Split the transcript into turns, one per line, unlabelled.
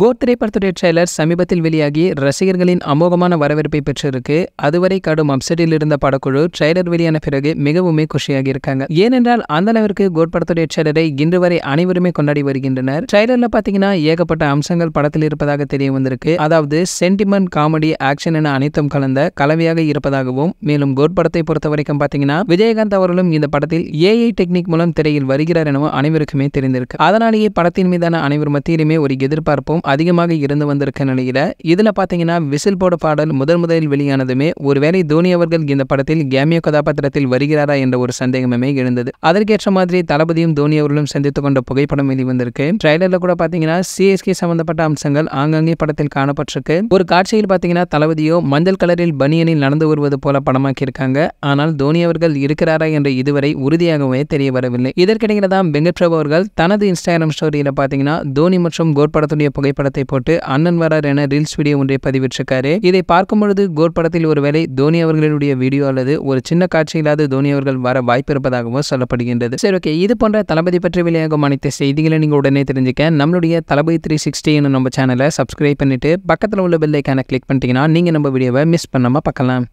கோத்ரே படத்துடைய ட்ரெய்லர் சமீபத்தில் வெளியாகி ரசிகர்களின் அமோகமான வரவேற்பை பெற்றிருக்கு அதுவரை கடும் அப்செட்டில் இருந்த படக்குழு ட்ரெய்லர் வெளியான பிறகு மிகவுமே குஷியாகி இருக்காங்க ஏனென்றால் அந்த அளவிற்கு கோட் படத்துடைய ட்ரெய்லரை இன்று வரை அனைவருமே கொண்டாடி வருகின்றனர் ட்ரெய்லர்ல பாத்தீங்கன்னா ஏகப்பட்ட அம்சங்கள் படத்தில் இருப்பதாக தெரிய வந்திருக்கு அதாவது சென்டிமெண்ட் காமெடி ஆக்ஷன் என அனைத்தும் கலந்த கலவையாக இருப்பதாகவும் மேலும் கோட் படத்தை பொறுத்த வரைக்கும் பாத்தீங்கன்னா விஜயகாந்த் அவர்களும் இந்த படத்தில் ஏஐ டெக்னிக் மூலம் திரையில் வருகிறார் எனவும் அனைவருக்குமே தெரிந்திருக்கு அதனாலேயே படத்தின் மீதான அனைவர் மத்தியிலுமே ஒரு எதிர்பார்ப்பும் மிகவும் அதிகமாக இருந்து வந்திருக்க நிலையில் இதில் பார்த்தீங்கன்னா விசில் போட பாடல் முதல் முதலில் வெளியானதுமே ஒருவேளை தோனி அவர்கள் இந்த படத்தில் கேமியோ கதாபாத்திரத்தில் வருகிறாரா என்ற ஒரு சந்தேகமே எழுந்தது அதற்கேற்ற மாதிரி தளபதியும் தோனி அவர்களும் சந்தித்துக் கொண்ட புகைப்படம் வெளிவந்திருக்கு ட்ரைலரில் கூட பார்த்தீங்கன்னா சிஎஸ்கே சம்பந்தப்பட்ட அம்சங்கள் ஆங்காங்கே படத்தில் காணப்பட்டிருக்கு ஒரு காட்சியில் பார்த்தீங்கன்னா தளபதியோ மஞ்சள் கலரில் பனியனில் நடந்து வருவது போல படமாக்கியிருக்காங்க ஆனால் தோனி அவர்கள் இருக்கிறாரா என்ற இதுவரை உறுதியாகவே தெரிய வரவில்லை இதற்கிடையில தான் வெங்கட் பிரபு அவர்கள் தனது இன்ஸ்டாகிராம் ஸ்டோரியில் பார்த்தீங்கன்னா தோனி மற்றும் கோட் படத்துடைய புகை புகைப்படத்தை போட்டு அண்ணன் வரார் என ரீல்ஸ் வீடியோ ஒன்றை பதிவிட்டிருக்காரு இதை பார்க்கும் பொழுது கோர் படத்தில் ஒருவேளை தோனி அவர்களுடைய வீடியோ அல்லது ஒரு சின்ன இல்லாத தோனி அவர்கள் வர வாய்ப்பு இருப்பதாகவும் சொல்லப்படுகின்றது சரி ஓகே இது போன்ற தளபதி பற்றி வெளியாகும் அனைத்து செய்திகளை நீங்கள் உடனே தெரிஞ்சுக்க நம்மளுடைய தளபதி த்ரீ சிக்ஸ்டி என்னும் நம்ம சேனலை சப்ஸ்கிரைப் பண்ணிட்டு பக்கத்தில் உள்ள பெல்லைக்கான கிளிக் பண்ணிட்டீங்கன்னா நீங்கள் நம்ம வீடியோவை மிஸ் பண்ணாம பார்க்கலாம்